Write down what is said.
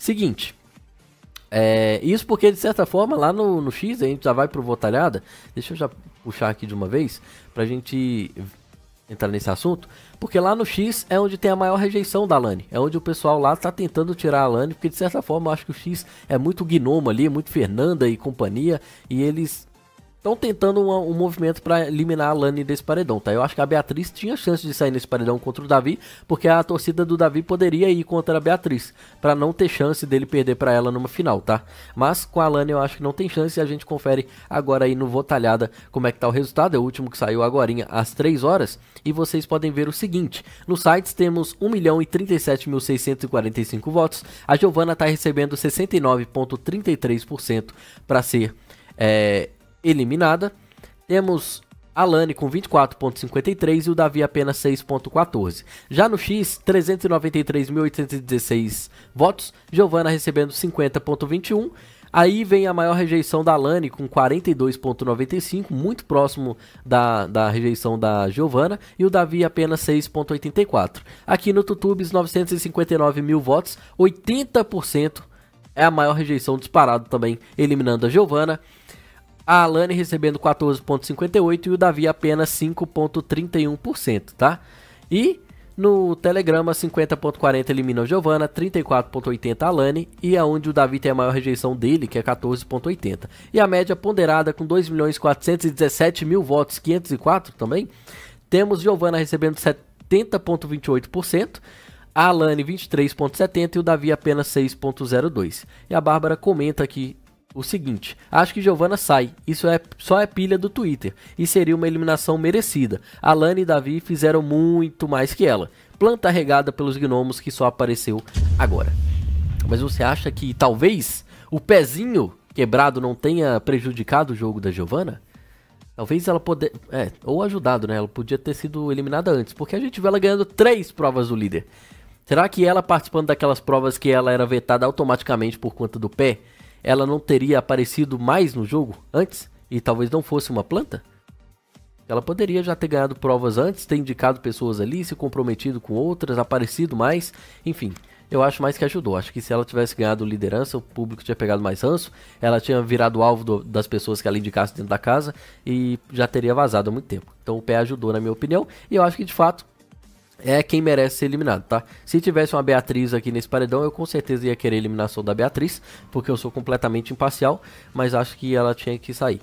Seguinte. É, isso porque, de certa forma, lá no, no X, a gente já vai pro Votalhada. Deixa eu já puxar aqui de uma vez, pra gente entrar nesse assunto. Porque lá no X é onde tem a maior rejeição da Lani. É onde o pessoal lá tá tentando tirar a Lani, porque de certa forma eu acho que o X é muito gnomo ali, muito Fernanda e companhia. E eles Estão tentando um movimento para eliminar a Lani desse paredão, tá? Eu acho que a Beatriz tinha chance de sair nesse paredão contra o Davi, porque a torcida do Davi poderia ir contra a Beatriz, para não ter chance dele perder para ela numa final, tá? Mas com a Lani eu acho que não tem chance e a gente confere agora aí no Votalhada como é que tá o resultado. É o último que saiu agora às 3 horas e vocês podem ver o seguinte. No site temos 1 milhão e 37.645 votos. A Giovana tá recebendo 69.33% para ser... É, eliminada. Temos Alane com 24.53 e o Davi apenas 6.14. Já no X, 393.816 votos, Giovana recebendo 50.21. Aí vem a maior rejeição da Alane com 42,95, muito próximo da, da rejeição da Giovana, e o Davi apenas 6,84. Aqui no Tutubes, 959 mil votos, 80% é a maior rejeição disparado também, eliminando a Giovana a Alane recebendo 14,58% e o Davi apenas 5,31%, tá? E no Telegrama, 50.40 elimina o Giovanna, 34.80 a Alane, e aonde é o Davi tem a maior rejeição dele, que é 14.80. E a média ponderada com 2.417.000 votos, 504 também, temos Giovanna recebendo 70.28%, a Alane 23.70 e o Davi apenas 6.02. E a Bárbara comenta aqui o seguinte: acho que Giovanna sai. Isso é só é pilha do Twitter e seria uma eliminação merecida. Alane e Davi fizeram muito mais que ela. Planta regada pelos gnomos que só apareceu agora. Mas você acha que talvez o pezinho quebrado não tenha prejudicado o jogo da Giovanna? Talvez ela poder, é, ou ajudado, né? Ela podia ter sido eliminada antes, porque a gente vê ela ganhando três provas do líder. Será que ela participando daquelas provas que ela era vetada automaticamente por conta do pé? ela não teria aparecido mais no jogo antes e talvez não fosse uma planta? Ela poderia já ter ganhado provas antes, ter indicado pessoas ali, se comprometido com outras, aparecido mais, enfim. Eu acho mais que ajudou. Acho que se ela tivesse ganhado liderança, o público tinha pegado mais ranço, ela tinha virado alvo do, das pessoas que ela indicasse dentro da casa e já teria vazado há muito tempo. Então o pé ajudou, na minha opinião, e eu acho que de fato é quem merece ser eliminado, tá? Se tivesse uma Beatriz aqui nesse paredão, eu com certeza ia querer a eliminação da Beatriz, porque eu sou completamente imparcial, mas acho que ela tinha que sair.